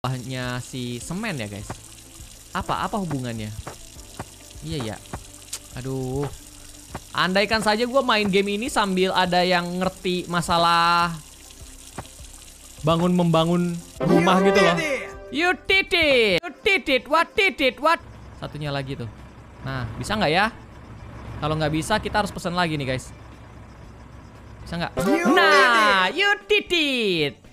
buahnya si semen ya guys apa apa hubungannya iya ya aduh andaikan saja gue main game ini sambil ada yang ngerti masalah bangun membangun rumah gitu loh you did it you did it what did it what satunya lagi tuh nah bisa nggak ya kalau nggak bisa kita harus pesen lagi nih guys bisa nggak nah you did it